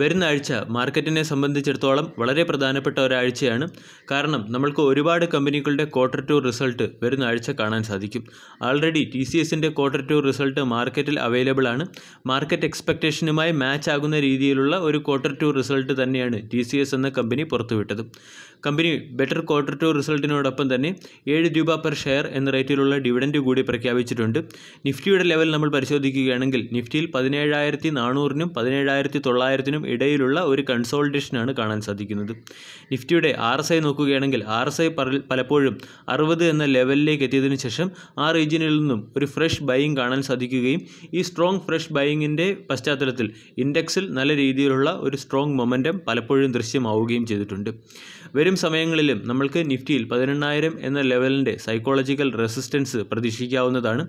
വരുന്ന ആഴ്ച മാർക്കറ്റിനെ സംബന്ധിച്ചിടത്തോളം വളരെ പ്രധാനപ്പെട്ട ഒരാഴ്ചയാണ് കാരണം നമ്മൾക്ക് ഒരുപാട് കമ്പനികളുടെ ക്വാർട്ടർ ടു റിസൾട്ട് വരുന്ന ആഴ്ച കാണാൻ സാധിക്കും ആൾറെഡി ടി സി എസിൻ്റെ ക്വാർട്ടർ ടു റിസൾട്ട് മാർക്കറ്റിൽ അവൈലബിൾ ആണ് മാർക്കറ്റ് എക്സ്പെക്റ്റേഷനുമായി മാച്ച് ആകുന്ന രീതിയിലുള്ള ഒരു ക്വാർട്ടർ ടു റിസൾട്ട് തന്നെയാണ് ടി സി എസ് എന്ന കമ്പനി പുറത്തുവിട്ടത് കമ്പനി ബെറ്റർ ക്വാർട്ടർ ടു റിസൾട്ടിനോടൊപ്പം തന്നെ ഏഴ് രൂപ പെർ ഷെയർ എന്ന റേറ്റിലുള്ള ഡിവിഡൻറ്റ് കൂടി പ്രഖ്യാപിച്ചിട്ടുണ്ട് നിഫ്റ്റിയുടെ ലെവൽ നമ്മൾ പരിശോധിക്കുകയാണെങ്കിൽ നിഫ്റ്റിയിൽ പതിനേഴായിരത്തി നാനൂറിനും പതിനേഴായിരത്തി തൊള്ളായിരത്തിനും രണ്ടിനും ഇടയിലുള്ള ഒരു കൺസോൾട്ടേഷനാണ് കാണാൻ സാധിക്കുന്നത് നിഫ്റ്റിയുടെ ആർ എസ് ഐ നോക്കുകയാണെങ്കിൽ ആർ എസ് ഐ പലപ്പോഴും അറുപത് എന്ന ലെവലിലേക്ക് എത്തിയതിനു ശേഷം ആ റീജിയനിൽ നിന്നും ഒരു ഫ്രഷ് ബൈയിങ് കാണാൻ സാധിക്കുകയും ഈ സ്ട്രോങ് ഫ്രഷ് ബൈയിങ്ങിൻ്റെ പശ്ചാത്തലത്തിൽ ഇൻഡെക്സിൽ നല്ല രീതിയിലുള്ള ഒരു സ്ട്രോങ് മൊമെൻറ്റം പലപ്പോഴും ദൃശ്യമാവുകയും ചെയ്തിട്ടുണ്ട് വരും സമയങ്ങളിലും നമ്മൾക്ക് നിഫ്റ്റിയിൽ പതിനെണ്ണായിരം എന്ന ലെവലിൻ്റെ സൈക്കോളജിക്കൽ റെസിസ്റ്റൻസ് പ്രതീക്ഷിക്കാവുന്നതാണ്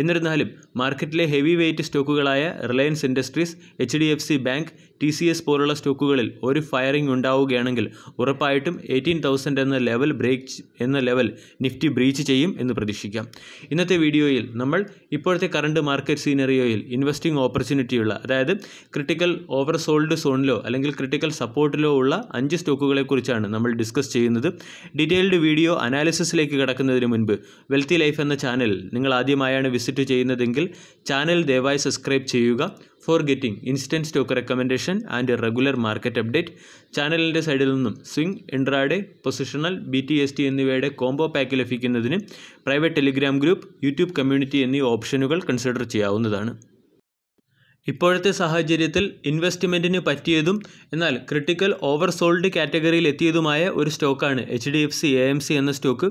എന്നിരുന്നാലും മാർക്കറ്റിലെ ഹെവി വെയ്റ്റ് സ്റ്റോക്കുകളായ Reliance Industries H D F C bank T C S പോലുള്ള സ്റ്റോക്കുകളിൽ ഒരു ഫയറിംഗ് ഉണ്ടാവുകയാണെങ്കിൽ ഉറപ്പായിട്ടും എയ്റ്റീൻ തൗസൻഡ് എന്ന ലെവൽ ബ്രേക്ക് എന്ന ലെവൽ നിഫ്റ്റി ബ്രീച്ച് ചെയ്യും എന്ന് പ്രതീക്ഷിക്കാം ഇന്നത്തെ വീഡിയോയിൽ നമ്മൾ ഇപ്പോഴത്തെ കറണ്ട് മാർക്കറ്റ് സീനറിയോയിൽ ഇൻവെസ്റ്റിംഗ് ഓപ്പർച്യൂണിറ്റിയുള്ള അതായത് ക്രിട്ടിക്കൽ ഓവർ സോൾഡ് സോണിലോ അല്ലെങ്കിൽ ക്രിട്ടിക്കൽ സപ്പോർട്ടിലോ ഉള്ള അഞ്ച് സ്റ്റോക്കുകളെക്കുറിച്ചാണ് നമ്മൾ ഡിസ്കസ് ചെയ്യുന്നത് ഡീറ്റെയിൽഡ് വീഡിയോ അനാലിസിസിലേക്ക് കടക്കുന്നതിന് മുൻപ് വെൽത്തി ലൈഫ് എന്ന ചാനൽ നിങ്ങൾ ആദ്യമായാണ് വിസിറ്റ് ചെയ്യുന്നതെങ്കിൽ ചാനൽ ദയവായി സബ്സ്ക്രൈബ് ചെയ്യുക for getting instant stock recommendation and regular market update ചാനലിൻ്റെ സൈഡിൽ നിന്നും swing intraday positional B T S T എന്നിവയുടെ കോംബോ പാക്ക് ലഭിക്കുന്നതിന് private Telegram group YouTube community എന്നീ ഓപ്ഷനുകൾ കൺസിഡർ ചെയ്യാവുന്നതാണ് ഇപ്പോഴത്തെ സാഹചര്യത്തിൽ ഇൻവെസ്റ്റ്മെൻറ്റിന് പറ്റിയതും എന്നാൽ ക്രിട്ടിക്കൽ ഓവർ സോൾഡ് കാറ്റഗറിയിൽ എത്തിയതുമായ ഒരു സ്റ്റോക്കാണ് H D F C A M C എന്ന സ്റ്റോക്ക്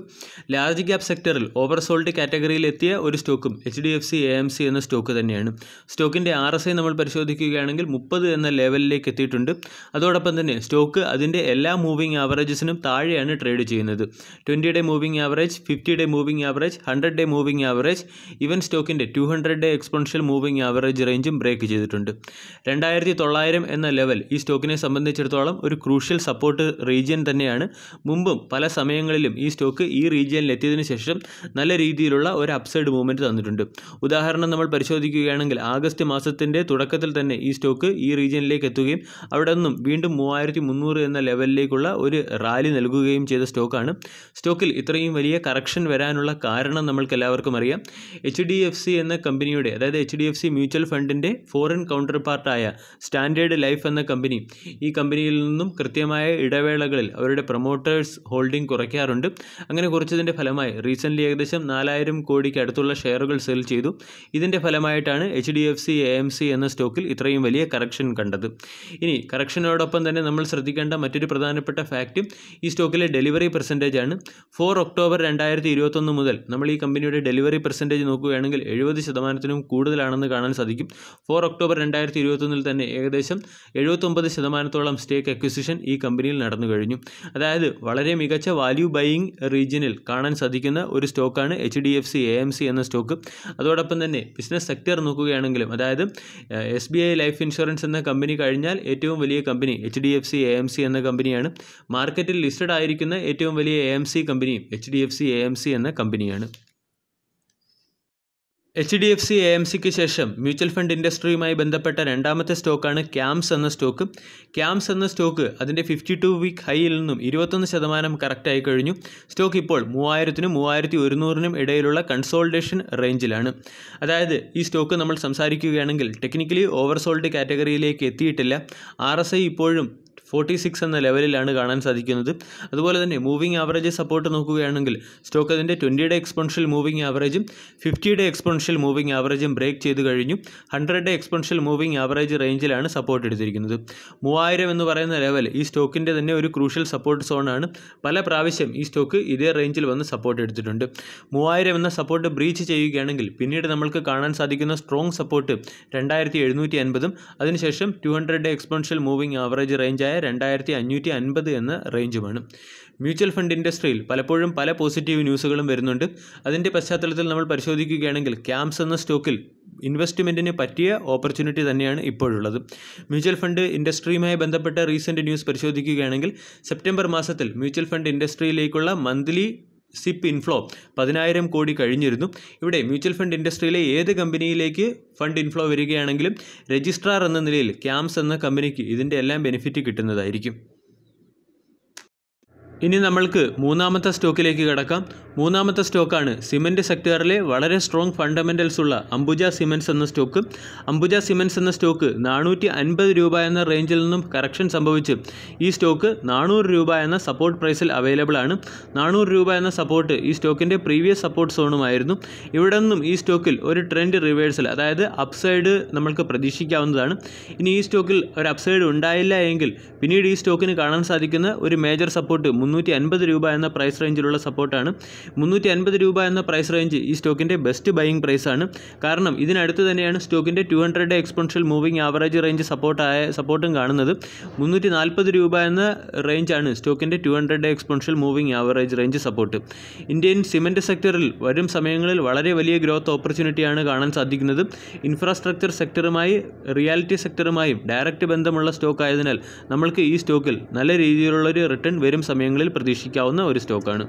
ലാർജ് ക്യാപ് സെക്ടറിൽ ഓവർ സോൾഡ് കാറ്റഗറിയിൽ എത്തിയ ഒരു സ്റ്റോക്കും H D F C A M C എന്ന സ്റ്റോക്ക് തന്നെയാണ് സ്റ്റോക്കിൻ്റെ ആർ എസ് ഐ നമ്മൾ പരിശോധിക്കുകയാണെങ്കിൽ മുപ്പത് എന്ന ലെവലിലേക്ക് എത്തിയിട്ടുണ്ട് അതോടൊപ്പം തന്നെ സ്റ്റോക്ക് അതിൻ്റെ എല്ലാ മൂവിംഗ് ആവറേജസിനും താഴെയാണ് ട്രേഡ് ചെയ്യുന്നത് twenty day moving average fifty day moving average hundred day moving average even സ്റ്റോക്കിൻ്റെ two hundred day exponential moving average റേഞ്ചും ബ്രേക്ക് ചെയ്തിട്ടുണ്ട് രണ്ടായിരത്തി തൊള്ളായിരം എന്ന ലെവൽ ഈ സ്റ്റോക്കിനെ സംബന്ധിച്ചിടത്തോളം ഒരു ക്രൂഷ്യൽ സപ്പോർട്ട് റീജിയൻ തന്നെയാണ് മുമ്പും പല സമയങ്ങളിലും ഈ സ്റ്റോക്ക് ഈ റീജിയനിൽ എത്തിയതിനു ശേഷം നല്ല രീതിയിലുള്ള ഒരു അപ്സൈഡ് മൂവ്മെൻറ്റ് തന്നിട്ടുണ്ട് ഉദാഹരണം നമ്മൾ പരിശോധിക്കുകയാണെങ്കിൽ ആഗസ്റ്റ് മാസത്തിൻ്റെ തുടക്കത്തിൽ തന്നെ ഈ സ്റ്റോക്ക് ഈ റീജിയനിലേക്ക് എത്തുകയും അവിടെ നിന്നും വീണ്ടും മൂവായിരത്തി മുന്നൂറ് എന്ന ലെവലിലേക്കുള്ള ഒരു റാലി നൽകുകയും ചെയ്ത സ്റ്റോക്കാണ് സ്റ്റോക്കിൽ ഇത്രയും വലിയ കറക്ഷൻ വരാനുള്ള കാരണം നമ്മൾക്ക് എല്ലാവർക്കും അറിയാം എച്ച് ഡി എഫ് സി എന്ന കമ്പനിയുടെ അതായത് H D F C mutual ഫണ്ടിൻ്റെ ഫോറിൻ പാർട്ടായ സ്റ്റാൻഡേർഡ് ലൈഫ് എന്ന കമ്പനി ഈ കമ്പനിയിൽ നിന്നും കൃത്യമായ ഇടവേളകളിൽ അവരുടെ പ്രൊമോട്ടേഴ്സ് ഹോൾഡിംഗ് കുറയ്ക്കാറുണ്ട് അങ്ങനെ കുറച്ചതിൻ്റെ ഫലമായി റീസെൻ്റ്ലി ഏകദേശം നാലായിരം കോടിക്ക് അടുത്തുള്ള ഷെയറുകൾ സെൽ ചെയ്തു ഇതിൻ്റെ ഫലമായിട്ടാണ് H D F C A M C എന്ന സ്റ്റോക്കിൽ ഇത്രയും വലിയ കറക്ഷൻ കണ്ടത് ഇനി കറക്ഷനോടൊപ്പം തന്നെ നമ്മൾ ശ്രദ്ധിക്കേണ്ട മറ്റൊരു പ്രധാനപ്പെട്ട ഫാക്റ്റ് ഈ സ്റ്റോക്കിലെ ഡെലിവറി പെർസെൻറ്റേജ് ആണ് ഫോർ ഒക്ടോബർ രണ്ടായിരത്തി ഇരുപത്തൊന്ന് മുതൽ നമ്മൾ ഈ കമ്പനിയുടെ ഡെലിവറി പെർസെൻറ്റേജ് നോക്കുകയാണെങ്കിൽ എഴുപത് ശതമാനത്തിനും കൂടുതലാണെന്ന് കാണാൻ സാധിക്കും ഫോർ ഒക്ടോബർ രണ്ടായിരത്തി ഇരുപത്തൊന്നിൽ തന്നെ ഏകദേശം എഴുപത്തൊമ്പത് ശതമാനത്തോളം സ്റ്റേക്ക് അക്വിസിഷൻ ഈ കമ്പനിയിൽ നടന്നു കഴിഞ്ഞു അതായത് വളരെ മികച്ച വാല്യൂ ബൈയിങ് റീജിയനിൽ കാണാൻ സാധിക്കുന്ന ഒരു സ്റ്റോക്കാണ് H D F C A M C എന്ന സ്റ്റോക്ക് അതോടൊപ്പം തന്നെ ബിസിനസ് സെക്ടർ നോക്കുകയാണെങ്കിലും അതായത് S B I Life Insurance എന്ന കമ്പനി കഴിഞ്ഞാൽ ഏറ്റവും വലിയ company H D F C A M C എന്ന കമ്പനിയാണ് മാർക്കറ്റിൽ ലിസ്റ്റഡ് ആയിരിക്കുന്ന ഏറ്റവും വലിയ എ എം സി കമ്പനിയും H D F C A M C എന്ന കമ്പനിയാണ് H D F C A M സിക്ക് ശേഷം മ്യൂച്വൽ ഫണ്ട് ഇൻഡസ്ട്രിയുമായി ബന്ധപ്പെട്ട രണ്ടാമത്തെ സ്റ്റോക്കാണ് ക്യാംസ് എന്ന സ്റ്റോക്ക് ക്യാംസ് എന്ന സ്റ്റോക്ക് അതിൻ്റെ ഫിഫ്റ്റി ടു വീക്ക് ഹൈയിൽ നിന്നും ഇരുപത്തൊന്ന് ശതമാനം കറക്റ്റായി കഴിഞ്ഞു സ്റ്റോക്ക് ഇപ്പോൾ മൂവായിരത്തിനും മൂവായിരത്തി ഒരുന്നൂറിനും ഇടയിലുള്ള കൺസോൾട്ടേഷൻ റേഞ്ചിലാണ് അതായത് ഈ സ്റ്റോക്ക് നമ്മൾ സംസാരിക്കുകയാണെങ്കിൽ ടെക്നിക്കലി ഓവർസോൾഡ് കാറ്റഗറിയിലേക്ക് എത്തിയിട്ടില്ല ആർ എസ് ഐ ഇപ്പോഴും ഫോർട്ടി സിക്സ് എന്ന ലെവലിലാണ് കാണാൻ സാധിക്കുന്നത് അതുപോലെ തന്നെ മൂവിംഗ് ആവറേജ് സപ്പോർട്ട് നോക്കുകയാണെങ്കിൽ സ്റ്റോക്ക് അതിൻ്റെ ട്വൻറ്റിയുടെ എക്സ്പോൺഷ്യൽ മൂവിംഗ് ആവറേജും ഫിഫ്റ്റിയുടെ എക്സ്പോൺഷ്യൽ മൂവിംഗ് ആവറേജും ബ്രേക്ക് ചെയ്ത് കഴിഞ്ഞു ഹൺഡ്രഡ് എക്സ്പോൺഷ്യൽ മൂവിംഗ് ആവറേജ് റേഞ്ചിലാണ് സപ്പോർട്ട് എടുത്തിരിക്കുന്നത് മൂവായിരം എന്ന് പറയുന്ന ലെവൽ ഈ സ്റ്റോക്കിൻ്റെ തന്നെ ഒരു ക്രൂഷ്യൽ സപ്പോർട്ട് സോണാണ് പല പ്രാവശ്യം ഈ സ്റ്റോക്ക് ഇതേ റേഞ്ചിൽ വന്ന് സപ്പോർട്ട് എടുത്തിട്ടുണ്ട് മൂവായിരം എന്ന സപ്പോർട്ട് ബ്രീച്ച് ചെയ്യുകയാണെങ്കിൽ പിന്നീട് നമ്മൾക്ക് കാണാൻ സാധിക്കുന്ന സ്ട്രോങ് സപ്പോർട്ട് രണ്ടായിരത്തി എഴുന്നൂറ്റി അൻപതും അതിനുശേഷം two hundred exponential moving average റേഞ്ചായ രണ്ടായിരത്തി അഞ്ഞൂറ്റി അൻപത് എന്ന റേഞ്ചുമാണ് മ്യൂച്വൽ ഫണ്ട് ഇൻഡസ്ട്രിയിൽ പലപ്പോഴും പല പോസിറ്റീവ് ന്യൂസുകളും വരുന്നുണ്ട് അതിൻ്റെ പശ്ചാത്തലത്തിൽ നമ്മൾ പരിശോധിക്കുകയാണെങ്കിൽ ക്യാംസ് എന്ന സ്റ്റോക്കിൽ ഇൻവെസ്റ്റ്മെൻറ്റിന് പറ്റിയ ഓപ്പർച്യൂണിറ്റി തന്നെയാണ് ഇപ്പോഴുള്ളത് മ്യൂച്വൽ ഫണ്ട് ഇൻഡസ്ട്രിയുമായി ബന്ധപ്പെട്ട റീസെൻറ്റ് ന്യൂസ് പരിശോധിക്കുകയാണെങ്കിൽ സെപ്റ്റംബർ മാസത്തിൽ മ്യൂച്വൽ ഫണ്ട് ഇൻഡസ്ട്രിയിലേക്കുള്ള മന്ത്ലി സിപ്പ് ഇൻഫ്ലോ പതിനായിരം കോടി കഴിഞ്ഞിരുന്നു ഇവിടെ മ്യൂച്വൽ ഫണ്ട് ഇൻഡസ്ട്രിയിലെ ഏത് കമ്പനിയിലേക്ക് ഫണ്ട് ഇൻഫ്ലോ വരികയാണെങ്കിലും രജിസ്ട്രാർ എന്ന നിലയിൽ ക്യാംസ് എന്ന കമ്പനിക്ക് ഇതിൻ്റെ എല്ലാം ബെനിഫിറ്റ് കിട്ടുന്നതായിരിക്കും ഇനി നമ്മൾക്ക് മൂന്നാമത്തെ സ്റ്റോക്കിലേക്ക് കടക്കാം മൂന്നാമത്തെ സ്റ്റോക്കാണ് സിമൻറ്റ് സെക്ടറിലെ വളരെ സ്ട്രോങ് ഫണ്ടമെൻറ്റൽസ് ഉള്ള അംബുജ സിമൻസ് എന്ന സ്റ്റോക്ക് അംബുജ സിമൻസ് എന്ന സ്റ്റോക്ക് നാനൂറ്റി അൻപത് രൂപ എന്ന റേഞ്ചിൽ നിന്നും കറക്ഷൻ സംഭവിച്ച് ഈ സ്റ്റോക്ക് നാനൂറ് രൂപ എന്ന സപ്പോർട്ട് പ്രൈസിൽ അവൈലബിൾ ആണ് നാനൂറ് രൂപ എന്ന സപ്പോർട്ട് ഈ സ്റ്റോക്കിൻ്റെ പ്രീവിയസ് സപ്പോർട്ട് സോണുമായിരുന്നു ഇവിടെ നിന്നും ഈ സ്റ്റോക്കിൽ ഒരു ട്രെൻഡ് റിവേഴ്സൽ അതായത് അപ്സൈഡ് നമ്മൾക്ക് പ്രതീക്ഷിക്കാവുന്നതാണ് ഇനി ഈ സ്റ്റോക്കിൽ ഒരു അപ്സൈഡ് ഉണ്ടായില്ല എങ്കിൽ പിന്നീട് ഈ സ്റ്റോക്കിന് കാണാൻ സാധിക്കുന്ന ഒരു മേജർ സപ്പോർട്ട് മുന്നൂറ്റി രൂപ എന്ന പ്രൈസ് റേഞ്ചിലുള്ള സപ്പോർട്ടാണ് മുന്നൂറ്റി അൻപത് രൂപ എന്ന പ്രൈസ് റേഞ്ച് ഈ സ്റ്റോക്കിൻ്റെ ബെസ്റ്റ് ബൈയിങ് പ്രൈസാണ് കാരണം ഇതിനടുത്ത് തന്നെയാണ് സ്റ്റോക്കിൻ്റെ two hundred exponential moving average range സപ്പോർട്ടായ സപ്പോർട്ടും കാണുന്നത് മുന്നൂറ്റി നാൽപ്പത് രൂപ എന്ന റേഞ്ചാണ് സ്റ്റോക്കിൻ്റെ two hundred exponential moving average range support Indian cement സെക്ടറിൽ വരും സമയങ്ങളിൽ വളരെ വലിയ ഗ്രോത്ത് ഓപ്പർച്യൂണിറ്റിയാണ് കാണാൻ സാധിക്കുന്നത് ഇൻഫ്രാസ്ട്രക്ചർ സെക്ടറുമായി റിയാലിറ്റി സെക്ടറുമായും ഡയറക്റ്റ് ബന്ധമുള്ള സ്റ്റോക്ക് ആയതിനാൽ നമ്മൾക്ക് ഈ സ്റ്റോക്കിൽ നല്ല രീതിയിലുള്ളൊരു റിട്ടേൺ വരും സമയങ്ങളിൽ പ്രതീക്ഷിക്കാവുന്ന ഒരു സ്റ്റോക്കാണ്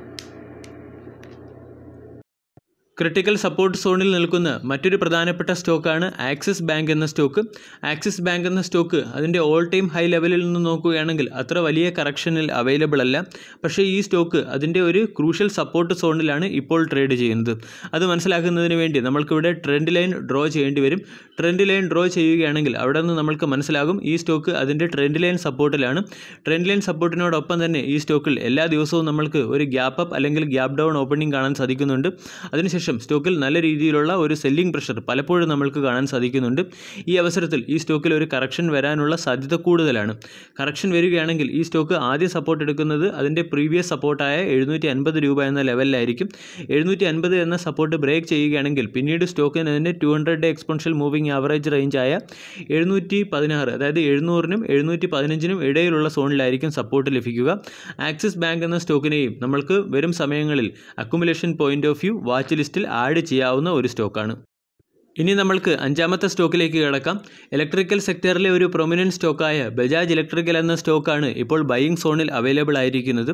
ക്രിട്ടിക്കൽ സപ്പോർട്ട് സോണിൽ നിൽക്കുന്ന മറ്റൊരു പ്രധാനപ്പെട്ട സ്റ്റോക്കാണ് ആക്സിസ് ബാങ്ക് എന്ന സ്റ്റോക്ക് ആക്സിസ് ബാങ്ക് എന്ന സ്റ്റോക്ക് അതിൻ്റെ ഓൾ ടൈം ഹൈ ലെവലിൽ നിന്ന് നോക്കുകയാണെങ്കിൽ അത്ര വലിയ കറക്ഷനിൽ അവൈലബിൾ അല്ല പക്ഷേ ഈ സ്റ്റോക്ക് അതിൻ്റെ ഒരു ക്രൂഷ്യൽ സപ്പോർട്ട് സോണിലാണ് ഇപ്പോൾ ട്രേഡ് ചെയ്യുന്നത് അത് മനസ്സിലാക്കുന്നതിന് വേണ്ടി നമ്മൾക്കിവിടെ ട്രെൻഡ് ലൈൻ ഡ്രോ ചെയ്യേണ്ടി വരും ട്രെൻഡ് ലൈൻ ഡ്രോ ചെയ്യുകയാണെങ്കിൽ അവിടെ നിന്ന് നമ്മൾക്ക് മനസ്സിലാകും ഈ സ്റ്റോക്ക് അതിൻ്റെ ട്രെൻഡ് ലൈൻ സപ്പോർട്ടിലാണ് ട്രെൻഡ് ലൈൻ സപ്പോർട്ടിനോടൊപ്പം തന്നെ ഈ സ്റ്റോക്കിൽ എല്ലാ ദിവസവും നമ്മൾക്ക് ഒരു ഗ്യാപ്പ് അപ്പ് അല്ലെങ്കിൽ ഗ്യാപ്പ് ഡൗൺ ഓപ്പണിംഗ് കാണാൻ സാധിക്കുന്നുണ്ട് അതിനുശേഷം ശേഷം സ്റ്റോക്കിൽ നല്ല രീതിയിലുള്ള ഒരു സെല്ലിംഗ് പ്രഷർ പലപ്പോഴും നമ്മൾക്ക് കാണാൻ സാധിക്കുന്നുണ്ട് ഈ അവസരത്തിൽ ഈ സ്റ്റോക്കിൽ ഒരു കറക്ഷൻ വരാനുള്ള സാധ്യത കൂടുതലാണ് കറക്ഷൻ വരികയാണെങ്കിൽ ഈ സ്റ്റോക്ക് ആദ്യ സപ്പോർട്ട് എടുക്കുന്നത് അതിൻ്റെ പ്രീവിയസ് സപ്പോർട്ടായ എഴുന്നൂറ്റി അൻപത് രൂപ എന്ന ലെവലിലായിരിക്കും എഴുന്നൂറ്റി അൻപത് എന്ന സപ്പോർട്ട് ബ്രേക്ക് ചെയ്യുകയാണെങ്കിൽ പിന്നീട് സ്റ്റോക്കിന് അതിൻ്റെ two hundred day moving average റേഞ്ചായ എഴുന്നൂറ്റി പതിനാറ് അതായത് എഴുന്നൂറിനും എഴുന്നൂറ്റി പതിനഞ്ചിനും ഇടയിലുള്ള സോണിലായിരിക്കും സപ്പോർട്ട് ലഭിക്കുക ആക്സിസ് ബാങ്ക് എന്ന സ്റ്റോക്കിനെയും നമ്മൾക്ക് വരും സമയങ്ങളിൽ accumulation point of view watch ലിസ്റ്റിൽ ലിസ്റ്റിൽ ആഡ് ചെയ്യാവുന്ന ഒരു സ്റ്റോക്കാണ് ഇനി നമ്മൾക്ക് അഞ്ചാമത്തെ സ്റ്റോക്കിലേക്ക് കിടക്കാം ഇലക്ട്രിക്കൽ സെക്ടറിലെ ഒരു പ്രൊമിനൻറ്റ് സ്റ്റോക്കായ ബജാജ് ഇലക്ട്രിക്കൽ എന്ന സ്റ്റോക്കാണ് ഇപ്പോൾ ബയ്യിങ് സോണിൽ അവൈലബിൾ ആയിരിക്കുന്നത്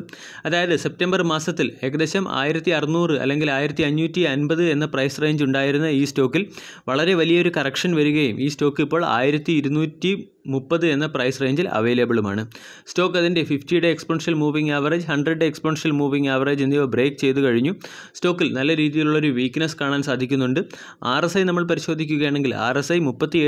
അതായത് സെപ്റ്റംബർ മാസത്തിൽ ഏകദേശം ആയിരത്തി അറുന്നൂറ് അല്ലെങ്കിൽ ആയിരത്തി അഞ്ഞൂറ്റി അൻപത് എന്ന പ്രൈസ് റേഞ്ച് ഉണ്ടായിരുന്ന ഈ സ്റ്റോക്കിൽ വളരെ വലിയൊരു കറക്ഷൻ വരികയും ഈ സ്റ്റോക്ക് ഇപ്പോൾ ആയിരത്തി ഇരുന്നൂറ്റി മുപ്പത് എന്ന പ്രൈസ് റേഞ്ചിൽ അവൈലബിളുമാണ് സ്റ്റോക്ക് അതിൻ്റെ ഫിഫ്റ്റിയുടെ exponential moving average hundred exponential moving average എന്നിവ ബ്രേക്ക് ചെയ്ത് കഴിഞ്ഞു സ്റ്റോക്കിൽ നല്ല രീതിയിലുള്ളൊരു വീക്ക്നെസ് കാണാൻ സാധിക്കുന്നുണ്ട് ആർ എസ് ഐ നമ്മൾ പരിശോധിക്കുകയാണെങ്കിൽ ആർ എസ് ഐ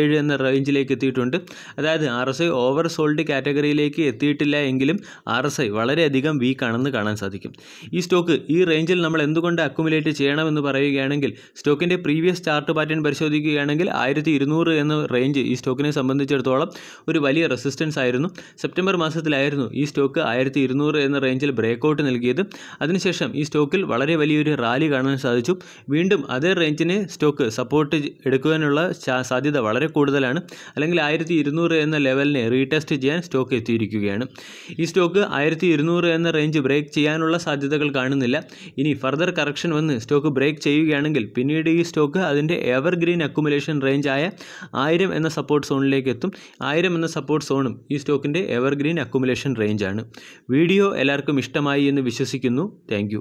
ഏഴ് എന്ന റേഞ്ചിലേക്ക് എത്തിയിട്ടുണ്ട് അതായത് R S I over sold കാറ്റഗറിയിലേക്ക് എത്തിയിട്ടില്ല എങ്കിലും ആർ എസ് ഐ വളരെയധികം വീക്കാണെന്ന് കാണാൻ സാധിക്കും ഈ സ്റ്റോക്ക് ഈ റേഞ്ചിൽ നമ്മൾ എന്തുകൊണ്ട് അക്കുമുലേറ്റ് ചെയ്യണമെന്ന് പറയുകയാണെങ്കിൽ സ്റ്റോക്കിൻ്റെ പ്രീവിയസ് ചാർട്ട് പാറ്റേൺ പരിശോധിക്കുകയാണെങ്കിൽ ആയിരത്തി ഇരുന്നൂറ് എന്ന റേഞ്ച് ഈ സ്റ്റോക്കിനെ സംബന്ധിച്ചിടത്തോളം ഒരു വലിയ റെസിസ്റ്റൻസ് ആയിരുന്നു സെപ്റ്റംബർ മാസത്തിലായിരുന്നു ഈ സ്റ്റോക്ക് ആയിരത്തി ഇരുന്നൂറ് എന്ന റേഞ്ചിൽ ബ്രേക്കൗട്ട് നൽകിയത് അതിനുശേഷം ഈ സ്റ്റോക്കിൽ വളരെ വലിയൊരു റാലി കാണാൻ സാധിച്ചു വീണ്ടും അതേ റേഞ്ചിനെ സ്റ്റോക്ക് സപ്പോർട്ട് എടുക്കുവാനുള്ള സാധ്യത വളരെ കൂടുതലാണ് അല്ലെങ്കിൽ ആയിരത്തി ഇരുന്നൂറ് എന്ന ലെവലിനെ റീടെസ്റ്റ് ചെയ്യാൻ സ്റ്റോക്ക് എത്തിയിരിക്കുകയാണ് ഈ സ്റ്റോക്ക് ആയിരത്തി ഇരുന്നൂറ് എന്ന റേഞ്ച് ബ്രേക്ക് ചെയ്യാനുള്ള സാധ്യതകൾ കാണുന്നില്ല ഇനി ഫർദർ കറക്ഷൻ വന്ന് സ്റ്റോക്ക് ബ്രേക്ക് ചെയ്യുകയാണെങ്കിൽ പിന്നീട് ഈ സ്റ്റോക്ക് അതിൻ്റെ എവർഗ്രീൻ അക്കുമുലേഷൻ ആയ ആയിരം എന്ന സപ്പോർട്ട് സോണിലേക്ക് എത്തും ആയിരം എന്ന സപ്പോർട്ട് സോണും ഈ സ്റ്റോക്കിൻ്റെ എവർഗ്രീൻ അക്കുമുലേഷൻ റേഞ്ചാണ് വീഡിയോ എല്ലാവർക്കും ഇഷ്ടമായി എന്ന് വിശ്വസിക്കുന്നു താങ്ക്